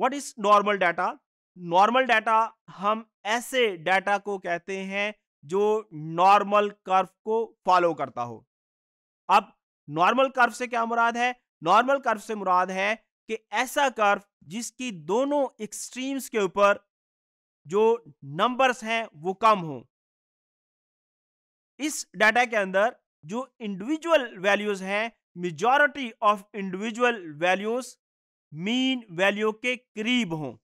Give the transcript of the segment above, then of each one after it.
what is normal data normal data हम ऐसे data को कहते हैं जो नॉर्मल कर्व को फॉलो करता हो अब नॉर्मल कर्व से क्या मुराद है नॉर्मल कर्व से मुराद है कि ऐसा कर्व जिसकी दोनों एक्सट्रीम्स के ऊपर जो नंबर्स हैं वो कम हो इस डाटा के अंदर जो इंडिविजुअल वैल्यूज हैं majority of individual values mean value के करीब हों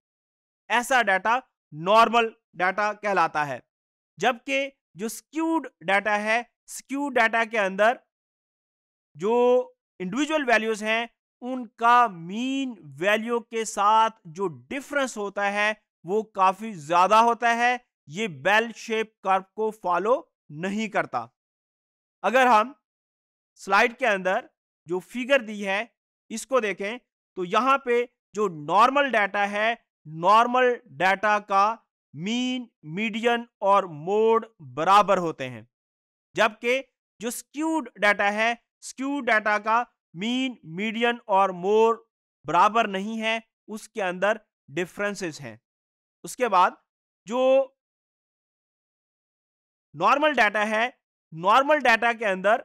ऐसा डाटा नॉर्मल डाटा कहलाता है जबकि जो स्क्यूड डाटा है स्क्यूड डाटा के अंदर जो इंडिविजुअल वैल्यूज हैं उनका मीन वैल्यू के साथ जो डिफरेंस होता है वो काफ़ी ज़्यादा होता है ये बेल शेप कर्व को फॉलो नहीं करता अगर हम स्लाइड के अंदर जो फिगर दी है इसको देखें तो यहां पे जो नॉर्मल डाटा है नॉर्मल डाटा का मीन मीडियन और मोड बराबर होते हैं जबकि जो स्क्यूड डाटा है स्क्यूड डाटा का मीन मीडियन और मोड बराबर नहीं है उसके अंदर डिफरेंसेस हैं उसके बाद जो नॉर्मल डाटा है नॉर्मल डाटा के अंदर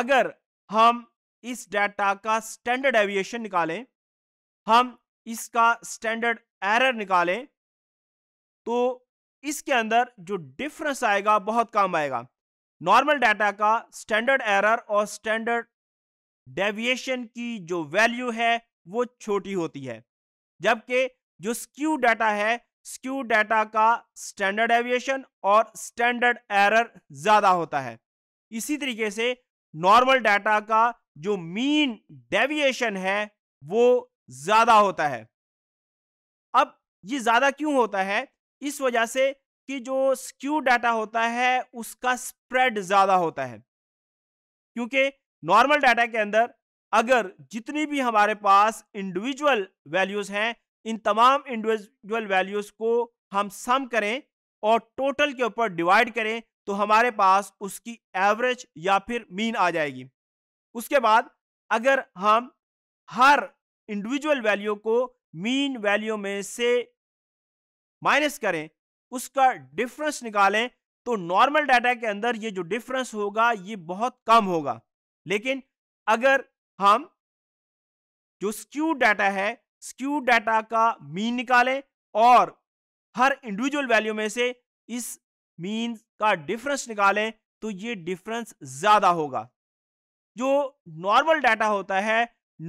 अगर हम इस डाटा का स्टैंडर्ड एविएशन निकालें हम इसका स्टैंडर्ड एरर निकालें तो इसके अंदर जो डिफरेंस आएगा बहुत कम आएगा नॉर्मल डाटा का स्टैंडर्ड एरर और स्टैंडर्ड डेविएशन की जो वैल्यू है वो छोटी होती है जबकि जो स्क्यू डाटा है स्क्यू डाटा का स्टैंडर्ड एविएशन और स्टैंडर्ड एरर ज़्यादा होता है इसी तरीके से नॉर्मल डाटा का जो मीन डेविएशन है वो ज्यादा होता है अब ये ज्यादा क्यों होता है इस वजह से कि जो स्क्यू डाटा होता है उसका स्प्रेड ज्यादा होता है क्योंकि नॉर्मल डाटा के अंदर अगर जितनी भी हमारे पास इंडिविजुअल वैल्यूज हैं इन तमाम इंडिविजुअल वैल्यूज को हम सम करें और टोटल के ऊपर डिवाइड करें तो हमारे पास उसकी एवरेज या फिर मीन आ जाएगी उसके बाद अगर हम हर इंडिविजुअल वैल्यू को मीन वैल्यू में से माइनस करें उसका डिफरेंस निकालें तो नॉर्मल डाटा के अंदर ये जो डिफरेंस होगा ये बहुत कम होगा लेकिन अगर हम जो स्क्यू डाटा है स्क्यू डाटा का मीन निकालें और हर इंडिविजुअल वैल्यू में से इस मीन का डिफरेंस निकालें तो ये डिफरेंस ज़्यादा होगा जो नॉर्मल डाटा होता है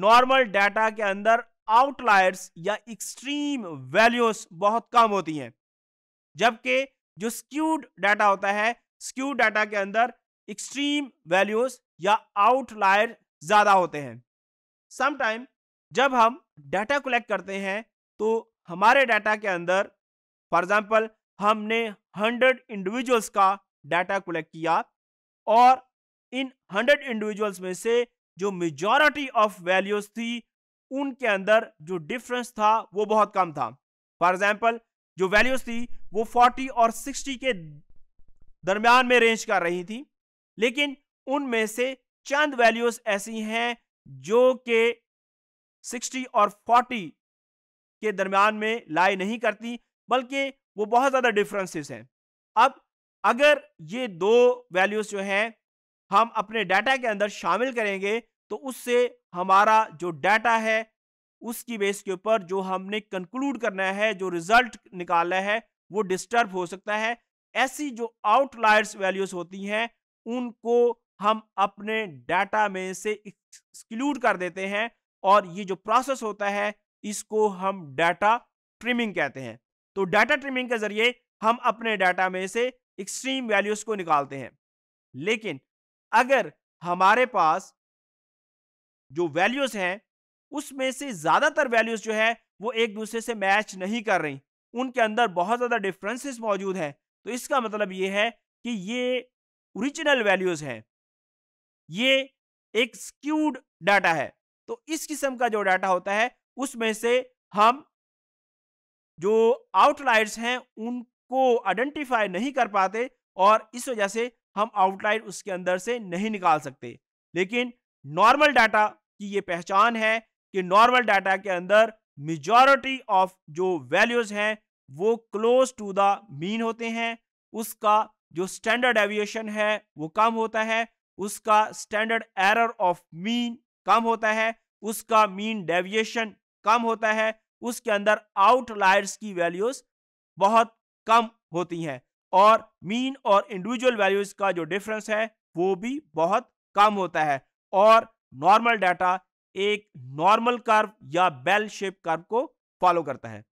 नॉर्मल डाटा के अंदर आउटलायर्स या एक्सट्रीम वैल्यूज बहुत कम होती हैं जबकि जो स्क्यूड डाटा होता है स्क्यूड डाटा के अंदर एक्सट्रीम वैल्यूज या आउटलायर ज़्यादा होते हैं समटाइम जब हम डाटा कलेक्ट करते हैं तो हमारे डाटा के अंदर फॉर एग्ज़ाम्पल हमने 100 इंडिविजुअल्स का डाटा कलेक्ट किया और इन हंड्रेड इंडिविजुअल्स में से जो मेजोरिटी ऑफ वैल्यूज थी उनके अंदर जो डिफरेंस था वो बहुत कम था फॉर एग्जाम्पल जो वैल्यूज थी वो फोर्टी और सिक्सटी के दरमियान में रेंज कर रही थी लेकिन उनमें से चंद वैल्यूज ऐसी हैं जो कि 60 और 40 के दरमियान में लाई नहीं करती बल्कि वो बहुत ज़्यादा डिफरेंसेस हैं अब अगर ये दो वैल्यूज जो हैं हम अपने डाटा के अंदर शामिल करेंगे तो उससे हमारा जो डाटा है उसकी बेस के ऊपर जो हमने कंक्लूड करना है जो रिजल्ट निकालना है वो डिस्टर्ब हो सकता है ऐसी जो आउटलायर्स वैल्यूज होती हैं उनको हम अपने डाटा में से एक्सक्लूड कर देते हैं और ये जो प्रोसेस होता है इसको हम डाटा ट्रिमिंग कहते हैं तो डाटा ट्रिमिंग के जरिए हम अपने डाटा में से एक्सट्रीम वैल्यूज को निकालते हैं लेकिन अगर हमारे पास जो वैल्यूज हैं उसमें से ज़्यादातर वैल्यूज जो है वो एक दूसरे से मैच नहीं कर रही उनके अंदर बहुत ज़्यादा डिफरेंसेस मौजूद हैं तो इसका मतलब ये है कि ये ओरिजिनल वैल्यूज़ हैं ये एक स्क्यूड डाटा है तो इस किस्म का जो डाटा होता है उसमें से हम जो आउटलाइट्स हैं उनको आइडेंटिफाई नहीं कर पाते और इस वजह से हम आउटलाइन उसके अंदर से नहीं निकाल सकते लेकिन नॉर्मल डाटा की ये पहचान है कि नॉर्मल डाटा के अंदर मेजॉरिटी ऑफ जो वैल्यूज हैं वो क्लोज टू द मीन होते हैं उसका जो स्टैंडर्ड एविएशन है वो कम होता है उसका स्टैंडर्ड एरर ऑफ मीन कम होता है उसका मीन डेविएशन कम होता है उसके अंदर आउटलायर्स की वैल्यूज बहुत कम होती हैं और मीन और इंडिविजुअल वैल्यूज का जो डिफरेंस है वो भी बहुत कम होता है और नॉर्मल डाटा एक नॉर्मल कर्व या बेल शेप कर्व को फॉलो करता है